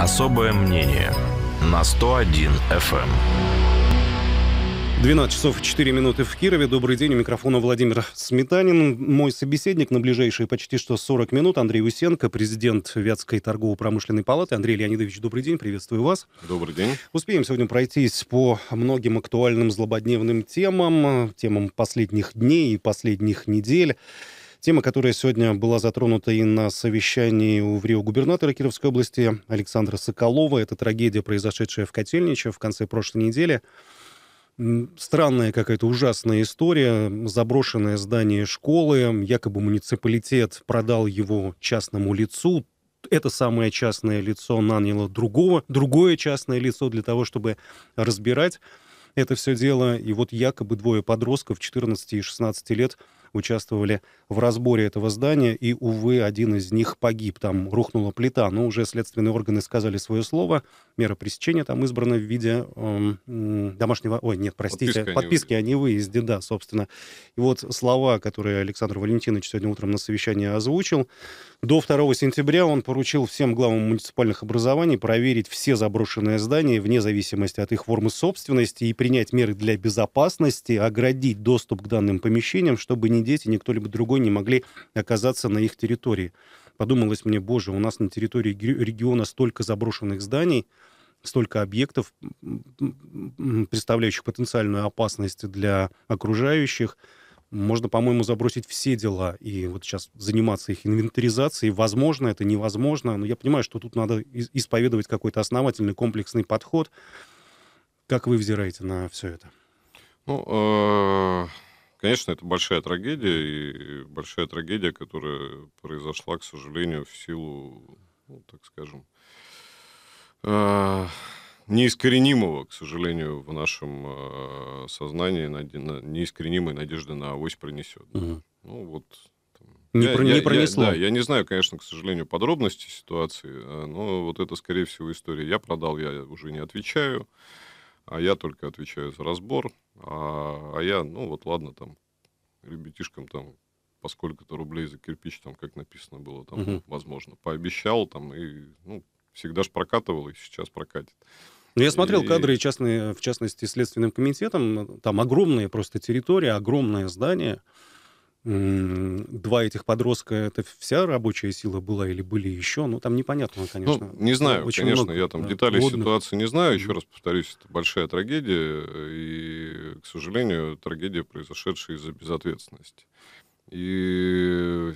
Особое мнение на 101 FM. 12 часов 4 минуты в Кирове. Добрый день. У микрофона Владимир Сметанин. Мой собеседник на ближайшие почти что 40 минут Андрей Усенко, президент Вятской торгово-промышленной палаты. Андрей Леонидович, добрый день. Приветствую вас. Добрый день. Успеем сегодня пройтись по многим актуальным злободневным темам, темам последних дней и последних недель. Тема, которая сегодня была затронута и на совещании у врио губернатора Кировской области Александра Соколова. Это трагедия, произошедшая в Котельниче в конце прошлой недели. Странная какая-то ужасная история. Заброшенное здание школы. Якобы муниципалитет продал его частному лицу это самое частное лицо наняло другого, другое частное лицо для того, чтобы разбирать это все дело. И вот якобы двое подростков 14 и 16 лет участвовали в разборе этого здания, и, увы, один из них погиб. Там рухнула плита, но уже следственные органы сказали свое слово мера пресечения там избрана в виде э, домашнего... Ой, нет, простите, подписки, подписки о невыезде, да, собственно. И вот слова, которые Александр Валентинович сегодня утром на совещании озвучил, до 2 сентября он поручил всем главам муниципальных образований проверить все заброшенные здания вне зависимости от их формы собственности и принять меры для безопасности, оградить доступ к данным помещениям, чтобы ни дети, ни кто-либо другой не могли оказаться на их территории. Подумалось мне, боже, у нас на территории региона столько заброшенных зданий, столько объектов, представляющих потенциальную опасность для окружающих. Можно, по-моему, забросить все дела и вот сейчас заниматься их инвентаризацией. Возможно, это невозможно, но я понимаю, что тут надо исповедовать какой-то основательный комплексный подход. Как вы взираете на все это? Ну, э, конечно, это большая трагедия, и большая трагедия, которая произошла, к сожалению, в силу, ну, так скажем, Э, неискоренимого, к сожалению, в нашем э, сознании неискоренимой надежды на авось пронесет. Угу. Ну вот. не, я, про, не я, пронесло. Я, да, я не знаю, конечно, к сожалению, подробностей ситуации, э, но вот это, скорее всего, история. Я продал, я уже не отвечаю, а я только отвечаю за разбор, а, а я, ну вот ладно, там, ребятишкам там по сколько-то рублей за кирпич, там, как написано было, там, угу. возможно, пообещал, там, и, ну, всегда же прокатывал и сейчас прокатит. Ну, я смотрел и... кадры, частные, в частности, Следственным комитетом. Там огромная просто территория, огромное здание. Два этих подростка, это вся рабочая сила была или были еще? Ну, там непонятно, конечно. Ну, не знаю, Очень конечно, много, я там да, деталей водных. ситуации не знаю. Еще раз повторюсь, это большая трагедия. И, к сожалению, трагедия, произошедшая из-за безответственности. И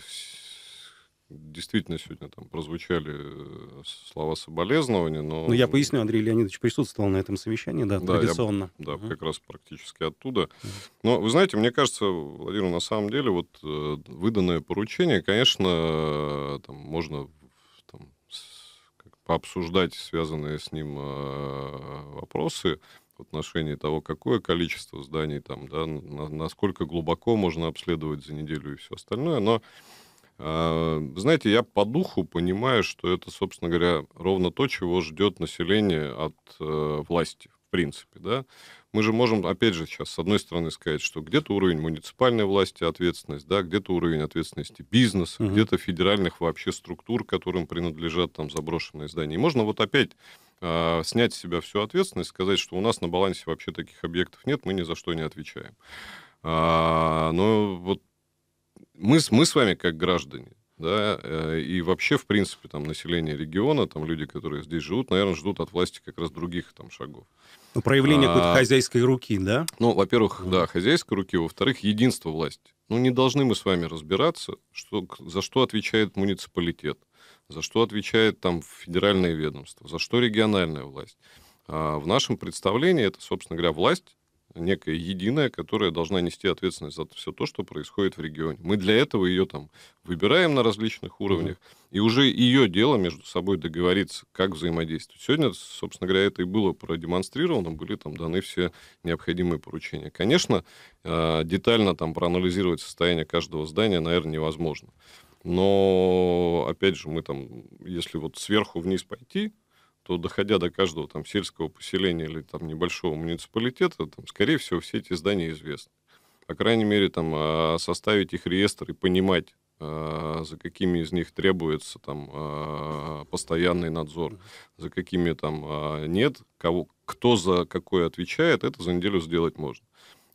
действительно сегодня там прозвучали э, слова соболезнования, но... Ну, я поясню, Андрей Леонидович присутствовал на этом совещании, да, да традиционно. Я, да, угу. как раз практически оттуда. Но, вы знаете, мне кажется, Владимир, на самом деле, вот э, выданное поручение, конечно, э, там, можно там, пообсуждать связанные с ним вопросы, в отношении того, какое количество зданий там, да, насколько глубоко можно обследовать за неделю и все остальное, но а, знаете, я по духу понимаю, что это, собственно говоря, ровно то, чего ждет население от э, власти, в принципе, да. Мы же можем, опять же, сейчас, с одной стороны, сказать, что где-то уровень муниципальной власти ответственность, да, где-то уровень ответственности бизнеса, угу. где-то федеральных вообще структур, которым принадлежат там заброшенные здания. И можно вот опять а, снять с себя всю ответственность, сказать, что у нас на балансе вообще таких объектов нет, мы ни за что не отвечаем. А, но вот мы, мы с вами как граждане, да, э, и вообще, в принципе, там, население региона, там, люди, которые здесь живут, наверное, ждут от власти как раз других там шагов. Ну, проявление а, какой-то хозяйской руки, да? Ну, во-первых, да, хозяйской руки, во-вторых, единство власти. Ну, не должны мы с вами разбираться, что, за что отвечает муниципалитет, за что отвечает там федеральное ведомство, за что региональная власть. А в нашем представлении это, собственно говоря, власть, некая единая, которая должна нести ответственность за все то, что происходит в регионе. Мы для этого ее там выбираем на различных уровнях, и уже ее дело между собой договориться, как взаимодействовать. Сегодня, собственно говоря, это и было продемонстрировано, были там даны все необходимые поручения. Конечно, э, детально там проанализировать состояние каждого здания, наверное, невозможно. Но, опять же, мы там, если вот сверху вниз пойти, то доходя до каждого там сельского поселения или там небольшого муниципалитета, там, скорее всего, все эти здания известны. По крайней мере, там а, составить их реестр и понимать, а, за какими из них требуется там а, постоянный надзор, за какими там нет, кого, кто за какой отвечает, это за неделю сделать можно.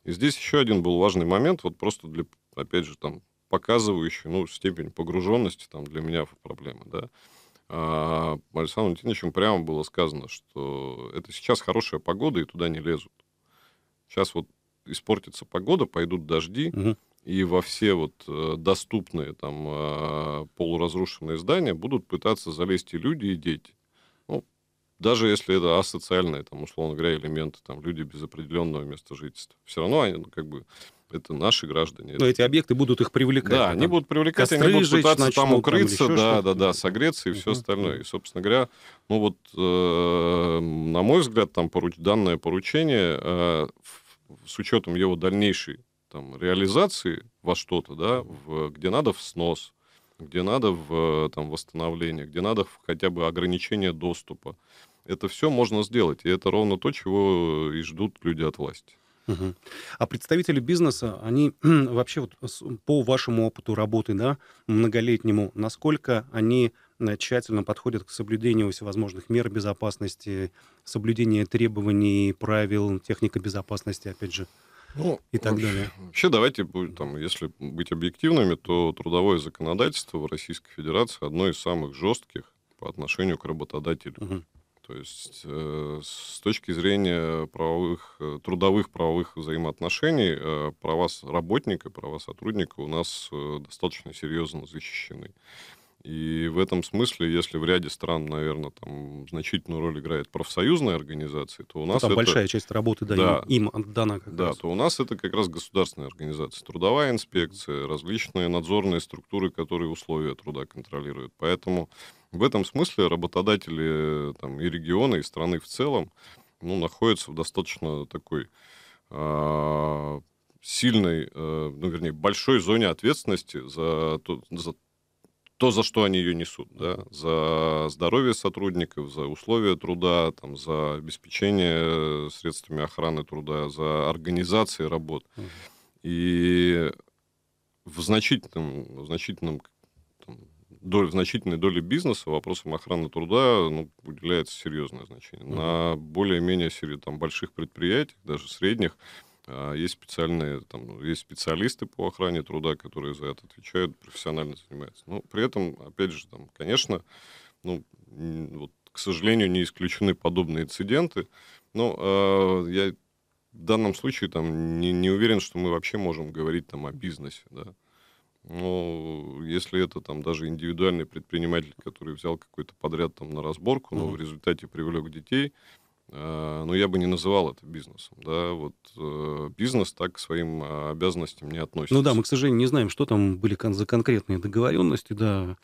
И здесь еще один был важный момент, вот просто для, опять же, там, показывающий, ну, степень погруженности там для меня в проблемы, да Александром Валентиновичем прямо было сказано, что это сейчас хорошая погода, и туда не лезут. Сейчас вот испортится погода, пойдут дожди, угу. и во все вот э, доступные там а, полуразрушенные здания будут пытаться залезть и люди, и дети даже если это асоциальные, там, условно говоря, элементы, там, люди без определенного места жительства, все равно они, ну, как бы, это наши граждане. Но эти объекты будут их привлекать. Да, а они будут привлекать, Костры они будут жечь, пытаться начнут, там укрыться, там да, да, да, согреться и uh-huh. все остальное. И, собственно говоря, ну вот, э, на мой взгляд, там поруч... данное поручение э, с учетом его дальнейшей там, реализации во что-то, да, в, где надо в снос, где надо в там, восстановление, где надо в хотя бы ограничение доступа, это все можно сделать, и это ровно то, чего и ждут люди от власти. Угу. А представители бизнеса, они вообще вот по вашему опыту работы, да, многолетнему, насколько они э, тщательно подходят к соблюдению всевозможных мер безопасности, соблюдение требований, правил, техника безопасности, опять же, ну, и так вообще, далее. Вообще, давайте, там, если быть объективными, то трудовое законодательство в Российской Федерации одно из самых жестких по отношению к работодателю. Угу. То есть э, с точки зрения правовых, э, трудовых правовых взаимоотношений э, права работника, права сотрудника у нас э, достаточно серьезно защищены. И в этом смысле, если в ряде стран, наверное, там значительную роль играет профсоюзная организация, то у ну, нас там это... большая часть работы да, да, им отдана. Как да, раз. то у нас это как раз государственная организация, трудовая инспекция, различные надзорные структуры, которые условия труда контролируют. Поэтому в этом смысле работодатели э, там, и региона, и страны в целом ну, находятся в достаточно такой э, сильной, э, ну, вернее, большой зоне ответственности за то, за то, за что они ее несут, да, за здоровье сотрудников, за условия труда, там, за обеспечение э, средствами охраны труда, за организации работ. И в значительном, в значительном доль, значительной доли бизнеса вопросам охраны труда ну, уделяется серьезное значение. Mm-hmm. На более-менее там, больших предприятиях, даже средних, а, есть специальные, там, ну, есть специалисты по охране труда, которые за это отвечают, профессионально занимаются. Но при этом, опять же, там, конечно, ну, вот, к сожалению, не исключены подобные инциденты. Но э, я в данном случае там, не, не уверен, что мы вообще можем говорить там, о бизнесе. Да? Ну, если это там даже индивидуальный предприниматель, который взял какой-то подряд там на разборку, но в результате привлек детей, э, ну, я бы не называл это бизнесом, да, вот э, бизнес так к своим а, обязанностям не относится. Ну да, мы, к сожалению, не знаем, что там были кон- за конкретные договоренности, да,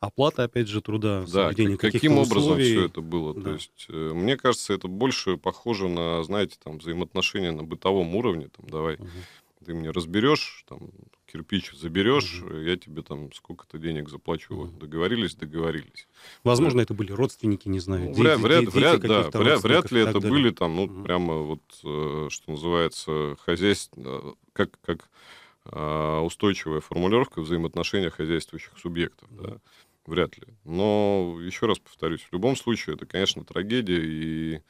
оплата, опять же, труда, да, денег, каким образом условий. все это было. Да. То есть, э, мне кажется, это больше похоже на, знаете, там, взаимоотношения на бытовом уровне, там, давай... Угу. ты мне разберешь, там, кирпич заберешь, угу. я тебе там сколько-то денег заплачу. Угу. Договорились, договорились. Возможно, да. Э, это были родственники, не знаю. Ну, вряд, вряд, вряд, да, вряд, вряд ли это далее. были там, ну, угу. прямо вот, э, что называется, хозяйство, как, как устойчивая формулировка взаимоотношения хозяйствующих субъектов. Угу. Да. Вряд ли. Но, еще раз повторюсь, в любом случае, это, конечно, трагедия, и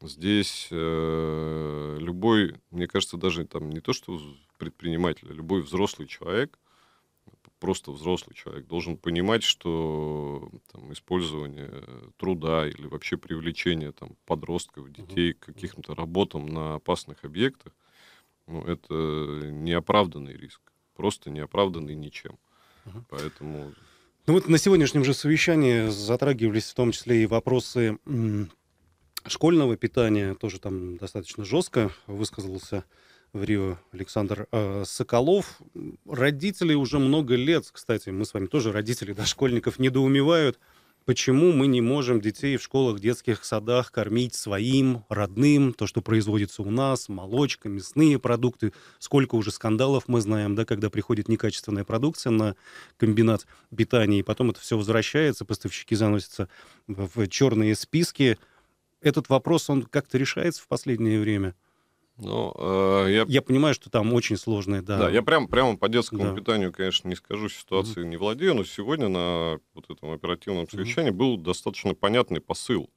Здесь э, любой, мне кажется, даже там не то, что предприниматель, а любой взрослый человек, просто взрослый человек, должен понимать, что там, использование труда или вообще привлечение там, подростков, детей к каким-то работам на опасных объектах, ну, это неоправданный риск, просто неоправданный ничем. Поэтому ну вот на сегодняшнем же совещании затрагивались в том числе и вопросы школьного питания, тоже там достаточно жестко высказался в Рио Александр э, Соколов. Родители уже много лет, кстати, мы с вами тоже родители дошкольников да, недоумевают, почему мы не можем детей в школах, детских садах кормить своим, родным, то, что производится у нас, молочка, мясные продукты. Сколько уже скандалов мы знаем, да, когда приходит некачественная продукция на комбинат питания, и потом это все возвращается, поставщики заносятся в черные списки этот вопрос, он как-то решается в последнее время? Ну, э, я... я понимаю, что там очень сложные, да. Да, я прям, прямо по детскому да. питанию, конечно, не скажу, ситуации mm-hmm. не владею, но сегодня на вот этом оперативном совещании mm-hmm. был достаточно понятный посыл.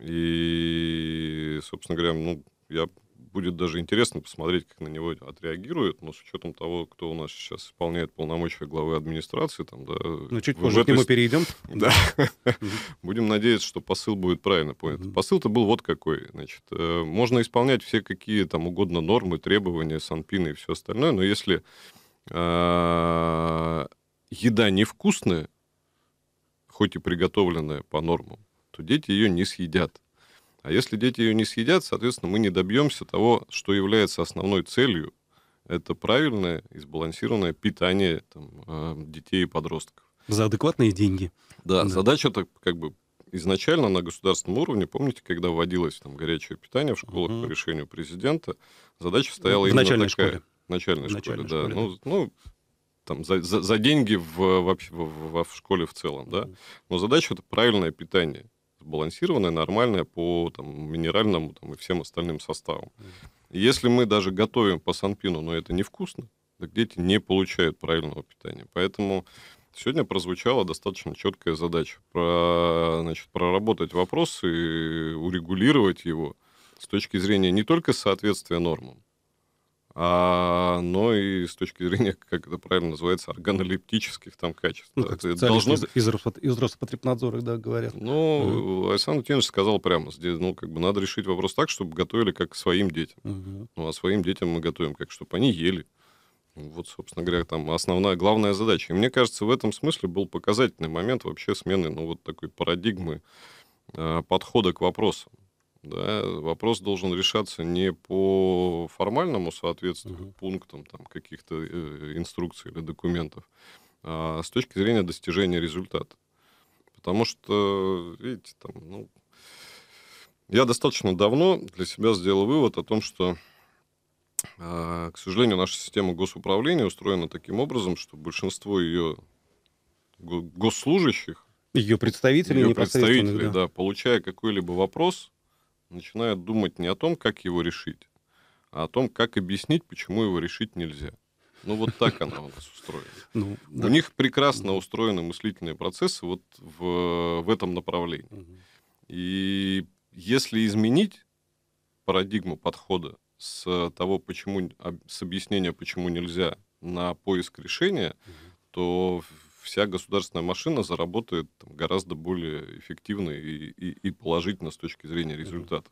И, собственно говоря, ну, я будет даже интересно посмотреть, как на него отреагируют. но с учетом того, кто у нас сейчас исполняет полномочия главы администрации, там, да... Ну, чуть позже этой... к нему перейдем. Да. Будем надеяться, что посыл будет правильно понят. Посыл-то был вот какой. Значит, э, можно исполнять все какие там угодно нормы, требования, санпины и все остальное, но если а, еда невкусная, хоть и приготовленная по нормам, то дети ее не съедят. А если дети ее не съедят, соответственно, мы не добьемся того, что является основной целью. Это правильное и сбалансированное питание там, а, детей и подростков. За адекватные деньги. Да, да. задача так как бы изначально на государственном уровне, помните, когда вводилось там горячее питание в школах угу. по решению президента, задача стояла в именно начальной такая. Школе. В начальной, в начальной школе, школе, ну, да. да. Ну, ну, там, за, за, за деньги в, в, в, в школе в целом, да. Но задача это правильное питание сбалансированная, нормальная по там, минеральному там, и всем остальным составам. Если мы даже готовим по санпину, но это невкусно, так дети не получают правильного питания. Поэтому сегодня прозвучала достаточно четкая задача про, значит, проработать вопрос и урегулировать его с точки зрения не только соответствия нормам, а, но и с точки зрения, как это правильно называется, органолептических там качеств. Ну, как это должно... из, из, из Роспотребнадзора, да, говорят. Ну, mm. Александр Тенч сказал прямо, ну, как бы надо решить вопрос так, чтобы готовили как к своим детям. mm Ну, а своим детям мы готовим как, чтобы они ели. Вот, собственно говоря, там основная, главная задача. И мне кажется, в этом смысле был показательный момент вообще смены, ну, вот такой парадигмы а, подхода к вопросу да, вопрос должен решаться не по формальному соответствию Uh -huh. пунктам там, каких-то э, инструкций или документов, а с точки зрения достижения результата. Потому что, видите, там, ну, я достаточно давно для себя сделал вывод о том, что, э, к сожалению, наша система госуправления устроена таким образом, что большинство ее госслужащих ее представителей, представители, да. да, получая какой-либо вопрос, начинают думать не о том, как его решить, а о том, как объяснить, почему его решить нельзя. Ну, вот так она у нас устроена. Ну, да. У них прекрасно устроены мыслительные процессы вот в, в этом направлении. И если изменить парадигму подхода с того, почему, с объяснения, почему нельзя, на поиск решения, то вся государственная машина заработает там, гораздо более эффективно и, и, и положительно с точки зрения результатов.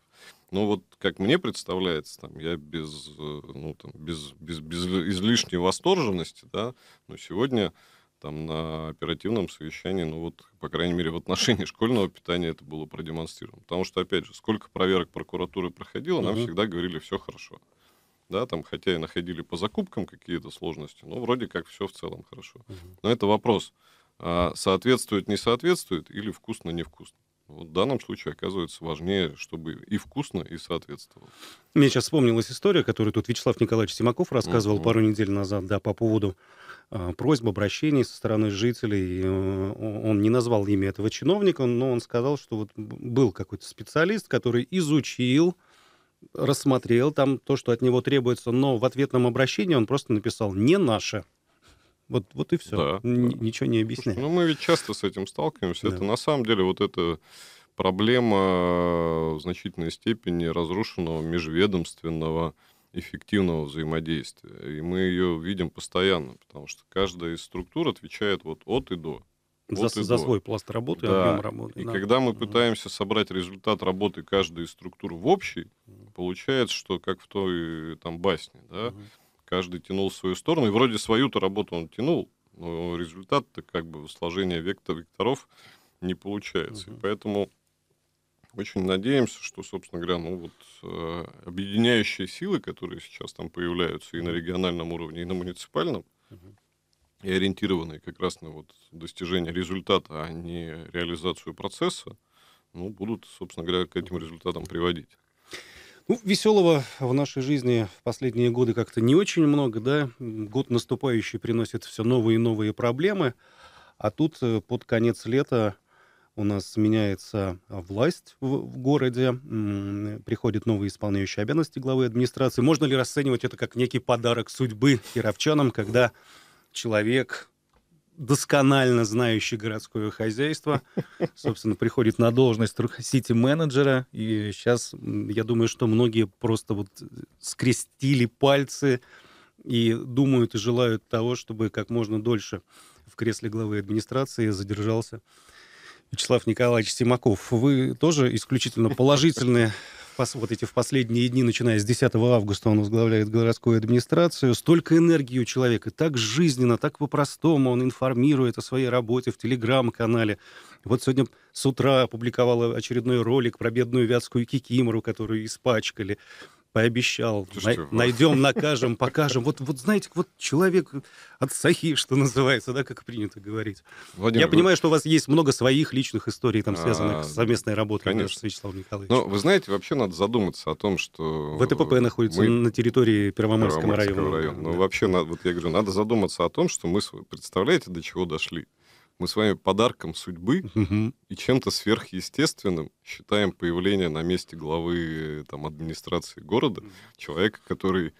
Но вот как мне представляется, там, я без, э, ну, там, без, без, без излишней восторженности, да, но сегодня там на оперативном совещании, ну вот, по крайней мере, в отношении школьного питания это было продемонстрировано. Потому что, опять же, сколько проверок прокуратуры проходило, нам угу. всегда говорили, все хорошо да, там, хотя и находили по закупкам какие-то сложности, но вроде как все в целом хорошо. Но это вопрос, а, соответствует, не соответствует или вкусно, невкусно. Вот в данном случае оказывается важнее, чтобы и вкусно, и соответствовало. Мне сейчас вспомнилась история, которую тут Вячеслав Николаевич Симаков рассказывал mm-hmm. пару недель назад, да, по поводу э, а, просьб, обращений со стороны жителей. Э, он не назвал имя этого чиновника, но он сказал, что вот был какой-то специалист, который изучил э, рассмотрел там то, что от него требуется, но в ответном обращении он просто написал «не наше». Вот, вот и все. Да, Ничего не объясняет. Слушай, ну, мы ведь часто с этим сталкиваемся. Да. Это на самом деле вот эта проблема э, в значительной степени разрушенного межведомственного эффективного взаимодействия. И мы ее видим постоянно, потому что каждая из структур отвечает вот от и до. За, вот и за до. свой пласт работы, да. объем работы. И да. когда мы пытаемся собрать результат работы каждой из структур в общий, Получается, что как в той э, там басне, да, угу. каждый тянул свою сторону, и вроде свою-то работу он тянул, но результат-то как бы сложение вектор, векторов не получается. Угу. И поэтому очень надеемся, что, собственно говоря, ну вот э, объединяющие силы, которые сейчас там появляются и на региональном уровне, и на муниципальном, и ориентированные как раз на вот достижение результата, а не реализацию процесса, ну, будут, собственно говоря, к этим результатам приводить. Ну, веселого в нашей жизни в последние годы как-то не очень много, да. Год наступающий приносит все новые и новые проблемы. А тут э, под конец лета у нас меняется а, власть в, городе, приходит новые исполняющие обязанности главы администрации. Можно ли расценивать это как некий подарок судьбы кировчанам, когда человек досконально знающий городское хозяйство, собственно, приходит на должность сити-менеджера. И сейчас, я думаю, что многие просто вот скрестили пальцы и думают и желают того, чтобы как можно дольше в кресле главы администрации задержался Вячеслав Николаевич Симаков. Вы тоже исключительно положительные вот эти в последние дни, начиная с 10 августа, он возглавляет городскую администрацию. Столько энергии у человека, так жизненно, так по-простому он информирует о своей работе в телеграм-канале. Вот сегодня с утра опубликовала очередной ролик про бедную вятскую кикимору, которую испачкали пообещал, Слушайте, найдем, накажем, покажем. Вот, вот знаете, вот человек от сахи, что называется, да, как принято говорить. Владимир, Я вы... понимаю, что у вас есть много своих личных историй, там, связанных а, с совместной работой конечно. с Вячеславом Николаевичем. Но ну, вы знаете, вообще надо задуматься о том, что... ВТПП находится мы... на территории Первоморского, района. района. Ну, да. Но вообще, надо, вот я говорю, надо задуматься о том, что мы, представляете, до чего дошли. Мы с вами подарком судьбы угу. и чем-то сверхъестественным считаем появление на месте главы э, там, администрации города угу. человека, который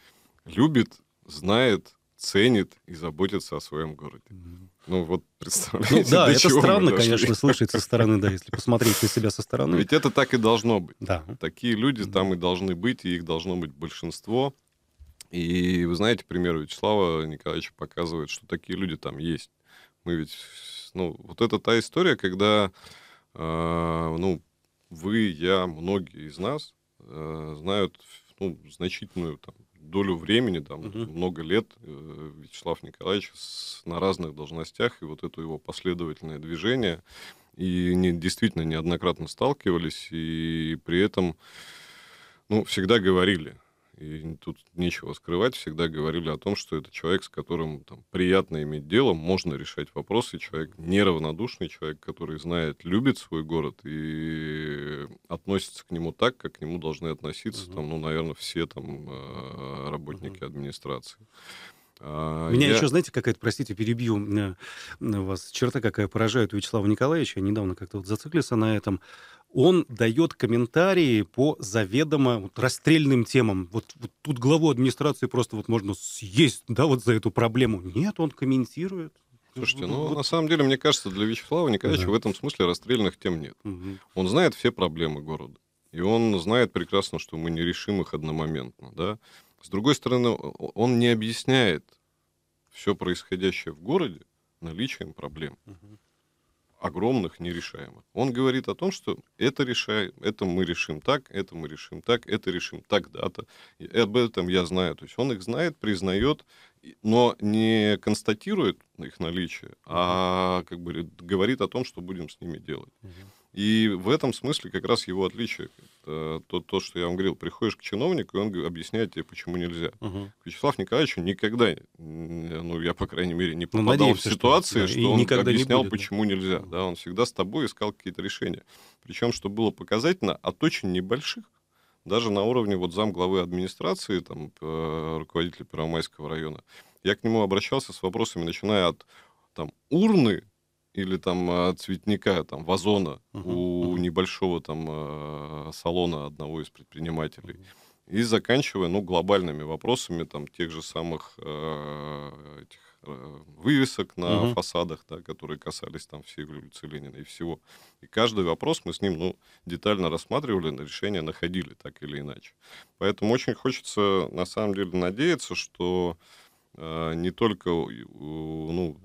любит, знает, ценит и заботится о своем городе. Угу. Ну вот представляете, ну, да, это странно, конечно, слышать со стороны, да, если посмотреть на себя со стороны. Ведь это так и должно быть. Да. Такие люди там и должны быть, и их должно быть большинство. И вы знаете, пример Вячеслава Николаевича показывает, что такие люди там есть. Мы ведь ну, вот это та история, когда, э, ну, вы, я, многие из нас э, знают, ну, значительную там, долю времени, там, угу. много лет э, Вячеслав Николаевич с, на разных должностях, и вот это его последовательное движение, и не, действительно неоднократно сталкивались, и при этом, ну, всегда говорили, и тут нечего скрывать, всегда говорили о том, что это человек, с которым там, приятно иметь дело, можно решать вопросы, человек неравнодушный, человек, который знает, любит свой город и относится к нему так, как к нему должны относиться, угу. там, ну, наверное, все там э, работники угу. администрации. А, Меня я... еще, знаете, какая-то, простите, перебью вас, черта какая поражает у Вячеслава Николаевича, я недавно как-то вот зациклился на этом, он дает комментарии по заведомо вот, расстрельным темам. Вот, вот тут главу администрации просто вот можно съесть, да, вот за эту проблему. Нет, он комментирует. Слушайте, ну, ну вот. на самом деле, мне кажется, для Вячеслава Николаевича да. в этом смысле расстрельных тем нет. Угу. Он знает все проблемы города. И он знает прекрасно, что мы не решим их одномоментно, да. С другой стороны, он не объясняет все происходящее в городе наличием проблем. Огромных, нерешаемых. Он говорит о том, что это решаем, это мы решим так, это мы решим так, это решим тогда то Об этом я знаю. То есть он их знает, признает, но не констатирует их наличие, а как бы говорит о том, что будем с ними делать. И в этом смысле как раз его отличие. Это то, то, что я вам говорил, приходишь к чиновнику, и он объясняет тебе, почему нельзя. Угу. К Вячеславу Николаевичу никогда, ну, я, по крайней мере, не ну, попадал ну, надеемся, в ситуации, что, да, что он никогда объяснял, будет, почему да. нельзя. Да, он всегда с тобой искал какие-то решения. Причем, что было показательно, а от очень небольших, даже на уровне вот замглавы администрации, там, руководителя Первомайского района, я к нему обращался с вопросами, начиная от там, урны или там а, цветника, там вазона uh-huh. у uh-huh. небольшого там а, салона одного из предпринимателей. Uh-huh. И заканчивая, ну, глобальными вопросами там тех же самых а, этих, вывесок на uh-huh. фасадах, да, которые касались там всей улицы Ленина и всего. И каждый вопрос мы с ним, ну, детально рассматривали, на решение находили так или иначе. Поэтому очень хочется, на самом деле, надеяться, что не только ну,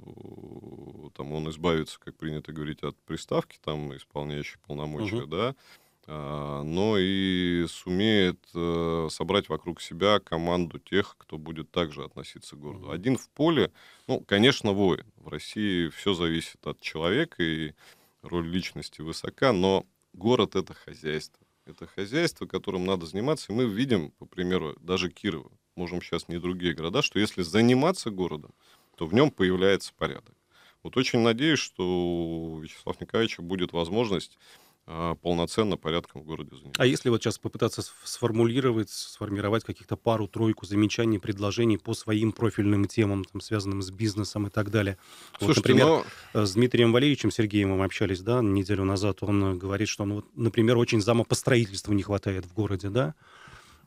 избавиться, как принято говорить, от приставки там исполняющих полномочия, угу. да, а, но и сумеет э, собрать вокруг себя команду тех, кто будет также относиться к городу. Один в поле, ну, конечно, воин. В России все зависит от человека, и роль личности высока, но город — это хозяйство. Это хозяйство, которым надо заниматься. И мы видим, по примеру, даже Кирова, можем сейчас не другие города, что если заниматься городом, то в нем появляется порядок. Вот очень надеюсь, что у Вячеслава Николаевича будет возможность а, полноценно порядком в городе заниматься. А если вот сейчас попытаться сформулировать, сформировать каких-то пару-тройку замечаний, предложений по своим профильным темам, там, связанным с бизнесом и так далее. Слушайте, вот, например, но... Ну, э, с Дмитрием Валерьевичем Сергеевым общались, да, неделю назад. Он э, говорит, что, он ну, вот, например, очень зама по строительству не хватает в городе, да.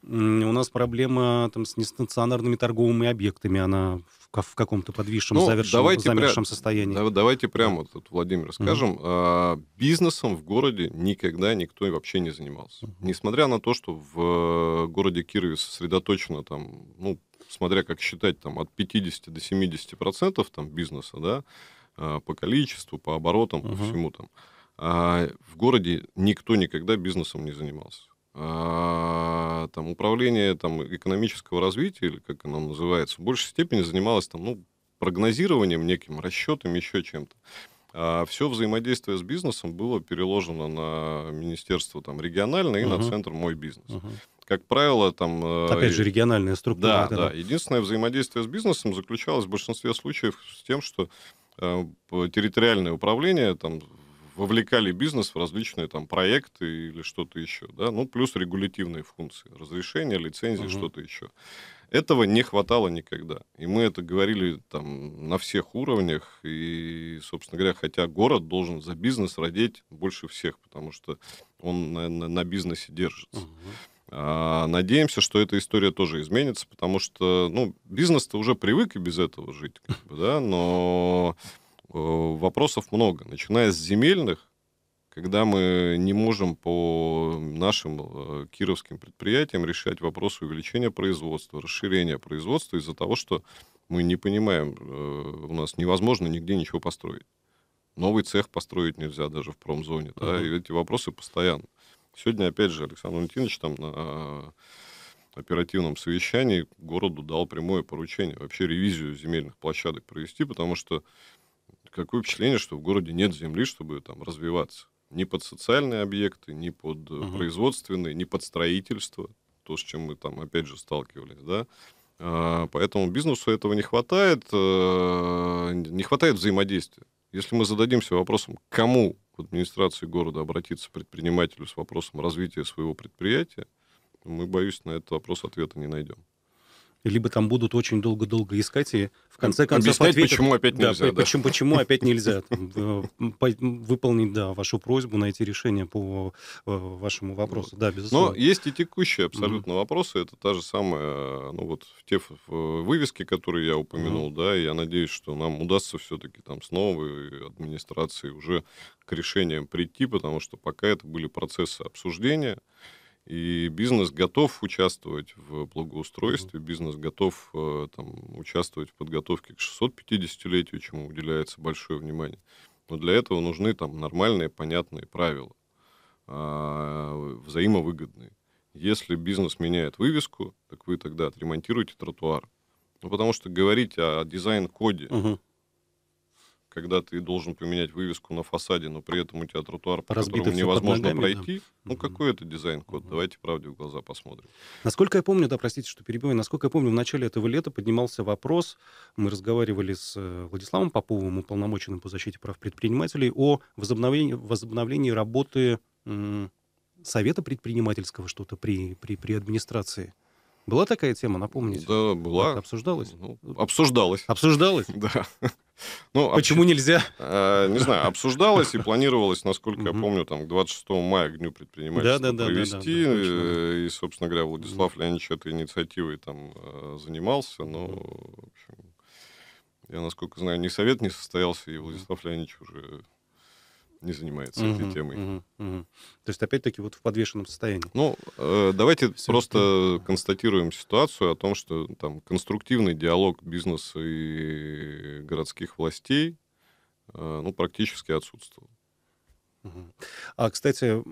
У нас проблема там, с нестационарными торговыми объектами, она в каком-то подвижном, ну, завершенном, давайте замерзшем пря... состоянии. Да, давайте прямо тут, Владимир, скажем, угу. а, бизнесом в городе никогда никто и вообще не занимался. Угу. Несмотря на то, что в э, городе Кирове сосредоточено там, ну, смотря как считать, там, от 50 до 70 процентов там бизнеса, да, а, по количеству, по оборотам, угу. по всему там. А, в городе никто никогда бизнесом не занимался. А, там, управление там, экономического развития, или как оно называется, в большей степени занималось там, ну, прогнозированием, неким расчетом, еще чем-то. А все взаимодействие с бизнесом было переложено на министерство там, региональное и угу. на центр «Мой бизнес». Угу. Как правило, там... Э, Опять же, региональная структура. Да, да, да. Единственное взаимодействие с бизнесом заключалось в большинстве случаев с тем, что э, территориальное управление там вовлекали бизнес в различные там проекты или что-то еще, да, ну, плюс регулятивные функции, разрешения, лицензии, угу. что-то еще. Этого не хватало никогда. И мы это говорили там на всех уровнях. И, собственно говоря, хотя город должен за бизнес родить больше всех, потому что он на, на, на бизнесе держится. Угу. надеемся, что эта история тоже изменится, потому что ну, бизнес-то уже привык и без этого жить, как бы, да, но Э, вопросов много, начиная с земельных, когда мы не можем по нашим э, кировским предприятиям решать вопрос увеличения производства, расширения производства из-за того, что мы не понимаем, э, у нас невозможно нигде ничего построить. Новый цех построить нельзя даже в промзоне. Да, uh-huh. и эти вопросы постоянно. Сегодня, опять же, Александр Валентинович там на оперативном совещании городу дал прямое поручение вообще ревизию земельных площадок провести, потому что Какое впечатление, что в городе нет земли, чтобы там развиваться. Ни под социальные объекты, ни под угу. производственные, ни под строительство. То, с чем мы там, опять же, сталкивались, да. А, поэтому бизнесу этого не хватает, э, не хватает взаимодействия. Если мы зададимся вопросом, кому в администрации города обратиться предпринимателю с вопросом развития своего предприятия, мы, боюсь, на этот вопрос ответа не найдем либо там будут очень долго-долго искать и в конце концов Объяснять, ответят, почему опять нельзя. Да, почему, почему опять нельзя э, выполнить да, вашу просьбу, найти решение по э, вашему вопросу. Да, безусловно. Но есть и текущие абсолютно вопросы. Это та же самая, ну вот те вывески, которые я упомянул, да, я надеюсь, что нам удастся все-таки там с новой администрацией уже к решениям прийти, потому что пока это были процессы обсуждения, и бизнес готов участвовать в благоустройстве, бизнес готов э, там, участвовать в подготовке к 650-летию, чему уделяется большое внимание. Но для этого нужны там нормальные, понятные правила, а, взаимовыгодные. Если бизнес меняет вывеску, так вы тогда отремонтируете тротуар. Ну, потому что говорить о дизайн-коде, угу когда ты должен поменять вывеску на фасаде, но при этом у тебя тротуар, по Разбито которому невозможно ногами, пройти. Да. Ну, какой это дизайн-код? Давайте правде в глаза посмотрим. Насколько я помню, да, простите, что перебиваю, насколько я помню, в начале этого лета поднимался вопрос, мы разговаривали с э, Владиславом Поповым, уполномоченным по защите прав предпринимателей, о возобновлении, возобновлении работы Совета предпринимательского что-то при, при, при администрации. Была такая тема, напомните? Да, была. обсуждалась? Ну, обсуждалась. Обсуждалась? Да. Ну, Почему об... нельзя? А, не знаю, обсуждалось и планировалось, насколько я помню, там, к 26 мая к Дню предпринимательства провести. И, собственно говоря, Владислав Леонидович этой инициативой там э, занимался, но, в общем, я, насколько знаю, ни совет не состоялся, и Владислав Леонидович уже не занимается угу, этой темой. Угу, угу. То есть, опять-таки, вот в подвешенном состоянии. Ну, э, давайте Все просто это... констатируем ситуацию о том, что там конструктивный диалог бизнеса и городских властей э, ну, практически отсутствовал. А, кстати,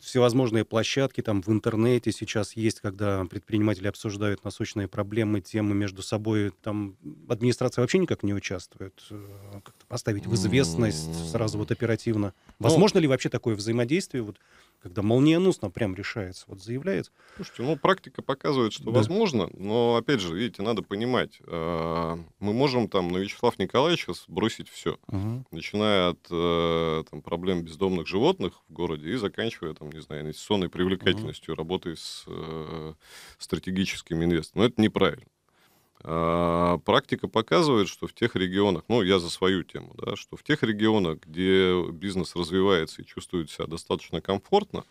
всевозможные площадки там в интернете сейчас есть, когда предприниматели обсуждают насущные проблемы, темы между собой. Там администрация вообще никак не участвует. Э, как-то поставить в известность сразу вот оперативно. Ну Возможно ну, ли вообще такое взаимодействие вот когда молниеносно прям решается, вот заявляет. Слушайте, ну практика показывает, что да. возможно, но опять же, видите, надо понимать, э, мы можем там на Вячеслава Николаевича сбросить все, угу. начиная от э, там, проблем бездомных животных в городе и заканчивая там, не знаю, инвестиционной привлекательностью, угу. работой с э, стратегическими инвесторами. Но это неправильно. А, практика показывает, что в тех регионах, ну, я за свою тему, да, что в тех регионах, где бизнес развивается и чувствует себя достаточно комфортно,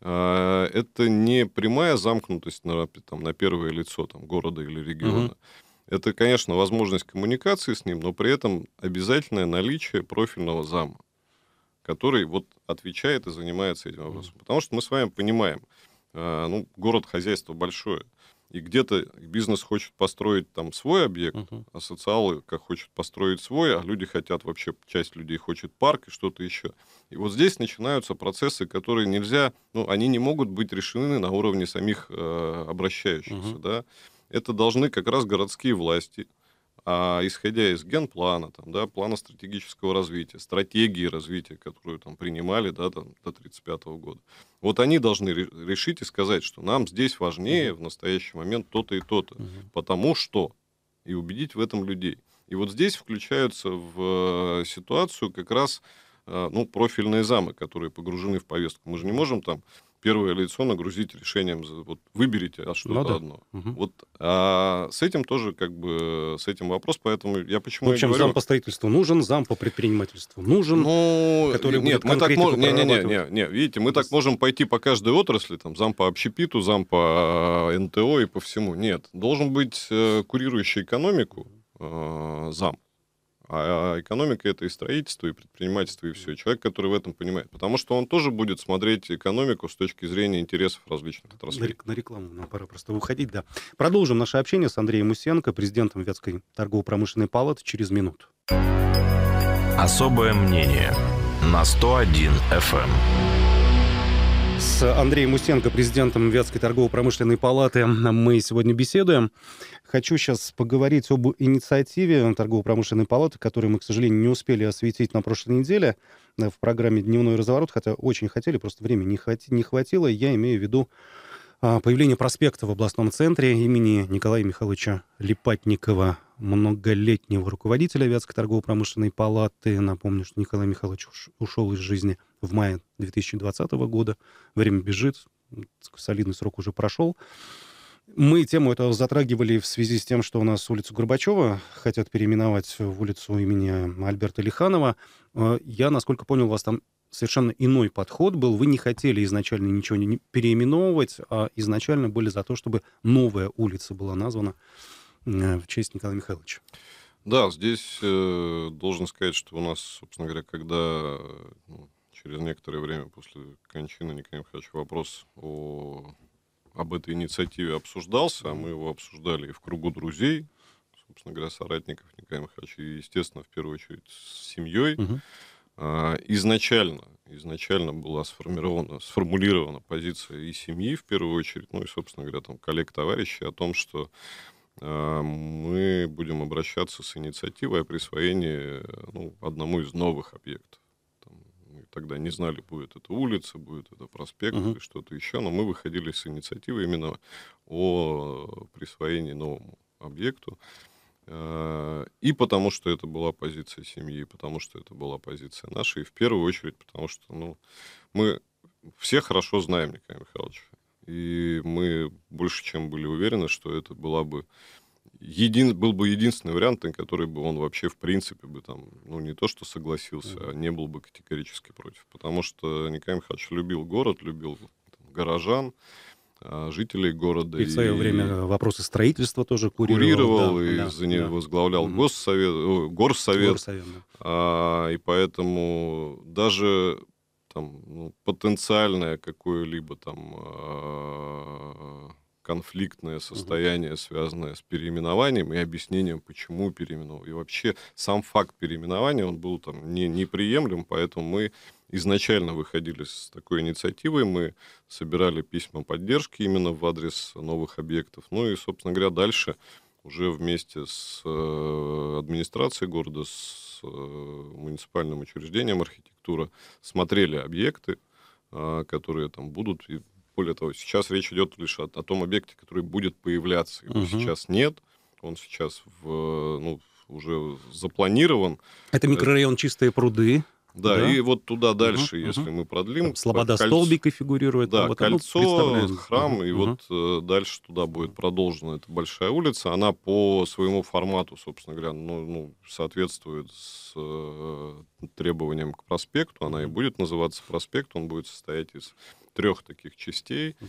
а, это не прямая замкнутость на, там, на первое лицо там, города или региона. Угу. Это, конечно, возможность коммуникации с ним, но при этом обязательное наличие профильного зама, который вот отвечает и занимается этим вопросом. Потому что мы с вами понимаем, а, ну, город хозяйство большое – и где-то бизнес хочет построить там свой объект, uh-huh. а социалы как хочет построить свой, а люди хотят вообще, часть людей хочет парк и что-то еще. И вот здесь начинаются процессы, которые нельзя, ну, они не могут быть решены на уровне самих э, обращающихся, uh-huh. да. Это должны как раз городские власти, а исходя из генплана, там, да, плана стратегического развития, стратегии развития, которую там принимали да, там, до 1935 года. Вот они должны решить и сказать, что нам здесь важнее в настоящий момент то-то и то-то, угу. потому что, и убедить в этом людей. И вот здесь включаются в э, ситуацию как раз э, ну, профильные замы, которые погружены в повестку. Мы же не можем там первое лицо нагрузить решением, вот выберите а что-то ну, одно. Угу. Вот а с этим тоже как бы, с этим вопрос, поэтому я почему В ну, общем, говорю... зам по строительству нужен, зам по предпринимательству нужен, ну, который нет, мы так можем, не, не, не, не, не, видите, мы так можем пойти по каждой отрасли, там, зам по общепиту, зам по а, НТО и по всему. Нет, должен быть э, курирующий экономику э, зам а, а, а экономика это и строительство, и предпринимательство, и все. Человек, который в этом понимает. Потому что он тоже будет смотреть экономику с точки зрения интересов различных отраслей. На рекламу нам пора просто выходить, да. Продолжим наше общение с Андреем Усенко, президентом Вятской торгово-промышленной палаты, через минуту. Особое мнение на 101 FM. С Андреем Устенко, президентом Вятской торгово-промышленной палаты, мы сегодня беседуем. Хочу сейчас поговорить об инициативе торгово-промышленной палаты, которую мы, к сожалению, не успели осветить на прошлой неделе э, в программе «Дневной разворот», хотя очень хотели, просто времени не хватило. Я имею в виду а, появление проспекта в областном центре имени Николая Михайловича Липатникова многолетнего руководителя Вятской торгово-промышленной палаты. Напомню, что Николай Михайлович ушел из жизни в мае 2020 года. Время бежит, солидный срок уже прошел. Мы тему этого затрагивали в связи с тем, что у нас улицу Горбачева хотят переименовать в улицу имени Альберта Лиханова. Э, я, насколько понял, у вас там совершенно иной подход был. Вы не хотели изначально ничего не переименовывать, а изначально были за то, чтобы новая улица была названа Э, в честь Николая Михайловича. Да, здесь э, должен сказать, что у нас, собственно говоря, когда ну, через некоторое время после кончины Николая Михайловича вопрос о, об этой инициативе обсуждался, а мы его обсуждали и в кругу друзей, собственно говоря, соратников Николая Михайловича, и, естественно, в первую очередь с семьей. Угу. А, изначально, изначально была сформирована, сформулирована позиция и семьи, в первую очередь, ну и, собственно говоря, там, коллег-товарищей о том, что Э, мы будем обращаться с инициативой о присвоении ну, одному из новых объектов. Там, мы тогда не знали, будет это улица, будет это проспект uh-huh. или что-то еще, но мы выходили с инициативой именно о присвоении новому объекту. Э, и потому что это была позиция семьи, потому что это была позиция нашей и в первую очередь потому что ну, мы все хорошо знаем Николая Михайловича и мы больше чем были уверены, что это была бы един, был бы единственный вариант, на который бы он вообще в принципе бы там, ну не то что согласился, а не был бы категорически против, потому что Николай Михайлович любил город, любил там, горожан, а, жителей города. И в свое и... время э, вопросы строительства тоже курировал. Курировал да, и да, за него да. возглавлял госсовет, горсовет. горсовет да. а, и поэтому даже там ну, потенциальное какое-либо там а, конфликтное состояние, связанное с переименованием и объяснением, почему переименовал. И вообще сам факт переименования, он был там не, неприемлем, поэтому мы изначально выходили с такой инициативой, мы собирали письма поддержки именно в адрес новых объектов. Ну и, собственно говоря, дальше уже вместе с э, администрацией города, с э, муниципальным учреждением архитектуры, архитектура, смотрели объекты, а, которые там будут. И более того, сейчас речь идет лишь о, о том объекте, который будет появляться. Его угу. сейчас нет, он сейчас в, ну, уже запланирован. Это микрорайон Чистые пруды. Да, и вот туда дальше, угу, если угу. мы продлим... Там Слобода кольцо... Столбика фигурирует. Да, вот кольцо, храм, угу. и вот э, дальше туда будет продолжена эта большая улица. Она по своему формату, собственно говоря, ну, ну, соответствует с э, требованиям к проспекту. Она и будет называться проспект, он будет состоять из трех таких частей. Угу.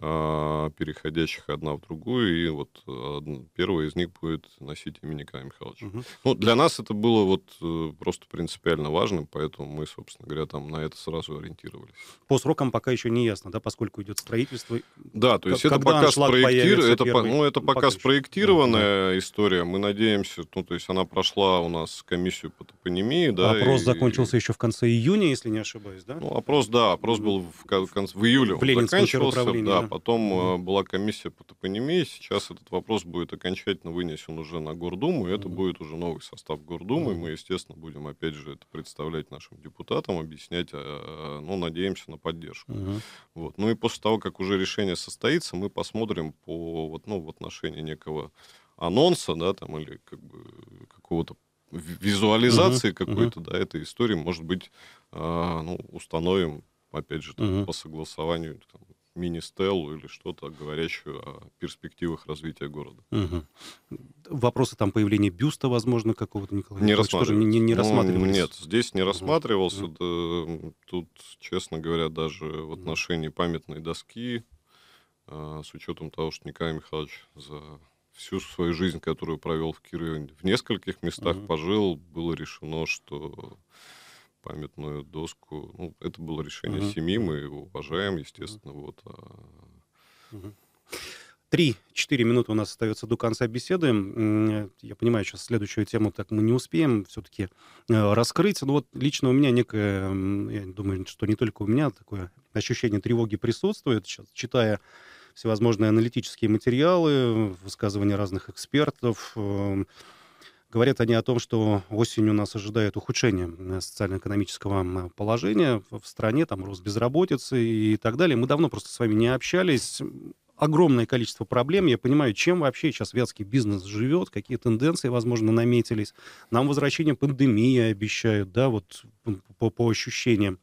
А, переходящих одна в другую, и вот а, ну, первая из них будет носить имя Николая Михайловича. Угу. Ну, для нас это было вот э, просто принципиально важным, поэтому мы, собственно говоря, там на это сразу ориентировались. По срокам пока еще не ясно, да, поскольку идет строительство. Да, то есть Когда это пока, спроектир... это, первый... ну, это ну, пока, спроектированная да. история, мы надеемся, ну, то есть она прошла у нас комиссию по топонимии, да. Опрос и... закончился еще в конце июня, если не ошибаюсь, да? Ну, опрос, да, опрос был в, в, в июле, в он да, Потом угу. была комиссия по топонимии. Сейчас этот вопрос будет окончательно вынесен уже на Гордуму. И это угу. будет уже новый состав Гордумы. Угу. Мы, естественно, будем опять же это представлять нашим депутатам, объяснять, э, э, ну, надеемся на поддержку. Угу. Вот. Ну и после того, как уже решение состоится, мы посмотрим по вот, ну, в отношении некого анонса, да, там, или как бы какого-то визуализации uh какой-то, uh да, этой истории, может быть, э, ну, установим, опять же, там, uh по согласованию там, мини-стеллу или что-то, говорящее о перспективах развития города. Угу. Вопросы там появления бюста, возможно, какого-то Николая не Николаевича тоже не, не, не рассматривались? Ну, нет, здесь не рассматривался. Угу. Да, тут, честно говоря, даже в отношении памятной доски, а, с учетом того, что Николай Михайлович за всю свою жизнь, которую провел в Кирове, в нескольких местах угу. пожил, было решено, что памятную доску. Ну, это было решение угу. семьи, мы его уважаем, естественно. Угу. Вот. А Три-четыре минуты у нас остается до конца беседы. Я понимаю, сейчас следующую тему так мы не успеем все-таки э, раскрыть. Но вот лично у меня некое, я думаю, что не только у меня, такое ощущение тревоги присутствует, сейчас, читая всевозможные аналитические материалы, высказывания разных экспертов, э, Говорят они о том, что осенью нас ожидает ухудшение э, социально-экономического положения в стране, там рост безработицы и так далее. Мы давно просто с вами не общались огромное количество проблем. Я понимаю, чем вообще сейчас вятский бизнес живет, какие тенденции, возможно, наметились. Нам возвращение пандемии обещают, да, вот по, по ощущениям.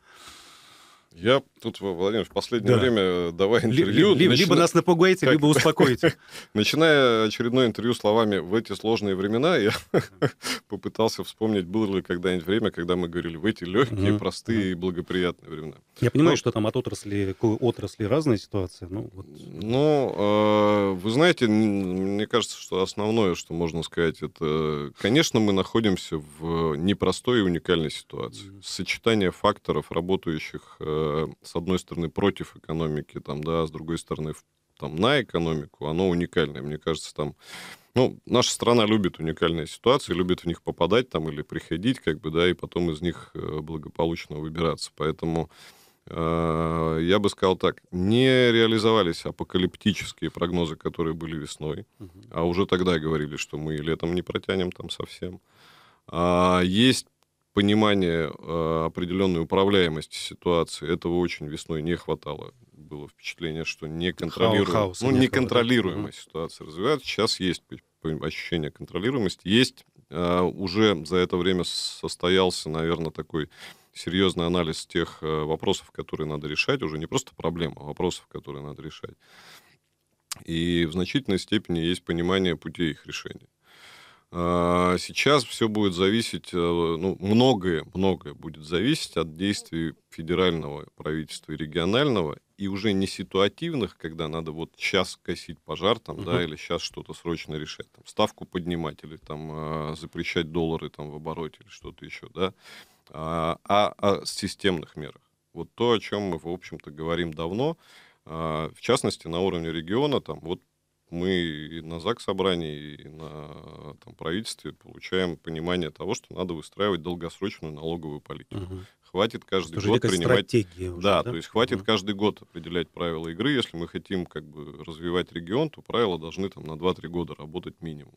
Я тут, Владимир, в последнее да. время, э, давай интервью... Ли, начина... Либо нас напугаете, как... либо успокоите. Начиная очередное интервью словами «в эти сложные времена», я попытался вспомнить, было ли когда-нибудь время, когда мы говорили «в эти легкие, угу. простые и благоприятные времена». Я понимаю, Но... Ну что там от отрасли к отрасли разная ситуация. Ну, вот... ну э, вы знаете, мне кажется, что основное, что можно сказать, это, конечно, мы находимся в непростой и уникальной ситуации. Сочетание факторов, работающих э, Э, с одной стороны, против экономики, там, да, с другой стороны, там, на экономику, оно уникальное. Мне кажется, там, ну, наша страна любит уникальные ситуации, любит в них попадать там или приходить, как бы, да, и потом из них э, благополучно выбираться. Поэтому э, я бы сказал так, не реализовались апокалиптические прогнозы, которые были весной, а уже тогда говорили, что мы летом не протянем там совсем. А, есть понимание, э, определенной управляемости ситуации. Этого очень весной не хватало. Было впечатление, что неконтролируем... Хаос, ну, неконтролируемая хватает. ситуация развивается. Сейчас есть ощущение контролируемости. Есть э, уже за это время состоялся, наверное, такой серьезный анализ тех э, вопросов, которые надо решать, уже не просто проблема, а вопросов, которые надо решать. И в значительной степени есть понимание путей их решения. А, сейчас все будет зависеть, э, ну, многое, многое будет зависеть от действий федерального правительства и регионального, и уже не ситуативных, когда надо вот сейчас косить пожар там, угу. да, или сейчас что-то срочно решать, там, ставку поднимать или там э, запрещать доллары там в обороте или что-то еще, да, а, а о а системных мерах. Вот то, о чем мы, в общем-то, говорим давно, а, в частности, на уровне региона, там, вот мы и на ЗАГС собрании, и на там, правительстве получаем понимание того, что надо выстраивать долгосрочную налоговую политику. Угу. Хватит каждый Тоже год принимать... Уже, да, да, то есть хватит угу. каждый год определять правила игры. Если мы хотим как бы развивать регион, то правила должны там на 2-3 года работать минимум.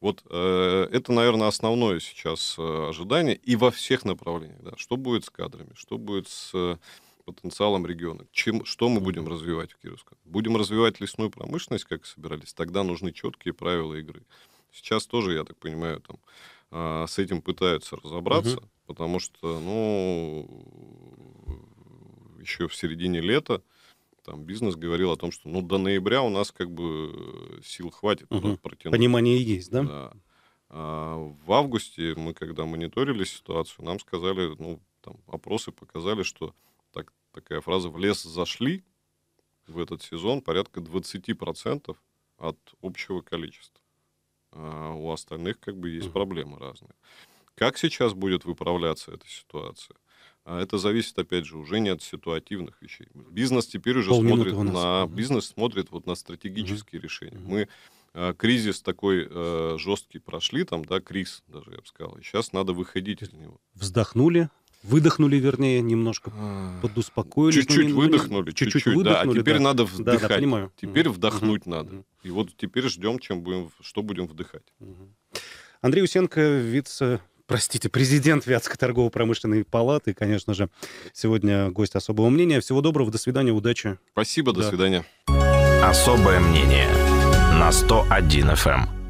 Вот э, это, наверное, основное сейчас э, ожидание и во всех направлениях. Да? Что будет с кадрами, что будет с... Э, потенциалом региона. Чем, что мы будем развивать в Кировском? Будем развивать лесную промышленность, как собирались. Тогда нужны четкие правила игры. Сейчас тоже, я так понимаю, там а, с этим пытаются разобраться, угу. потому что, ну, еще в середине лета там бизнес говорил о том, что ну до ноября у нас как бы э, сил хватит угу. протянуть. Понимание есть, да? Да. А в августе мы, когда мониторили ситуацию, нам сказали, ну, там опросы показали, что такая фраза, в лес зашли в этот сезон порядка 20% от общего количества. А у остальных как бы есть проблемы разные. Как сейчас будет выправляться эта ситуация? А это зависит, опять же, уже не от ситуативных вещей. Бизнес теперь уже Полминуты смотрит на... Угу. Бизнес смотрит вот на стратегические угу. решения. Мы а, кризис такой э, жесткий прошли, там, да, криз даже, я бы сказал. Сейчас надо выходить из него. Вздохнули, Выдохнули, вернее, немножко а, подуспокоились. Чуть-чуть не, выдохнули, чуть-чуть, да. Выдохнули, а теперь да. надо вдыхать. Да, да, понимаю. Теперь угу. вдохнуть угу. надо. И вот теперь ждем, чем будем, что будем вдыхать. Угу. Андрей Усенко, вице простите, президент Вятской торгово-промышленной палаты, конечно же, сегодня гость особого мнения. Всего доброго, до свидания, удачи. Спасибо, до свидания. Особое мнение на 101 FM.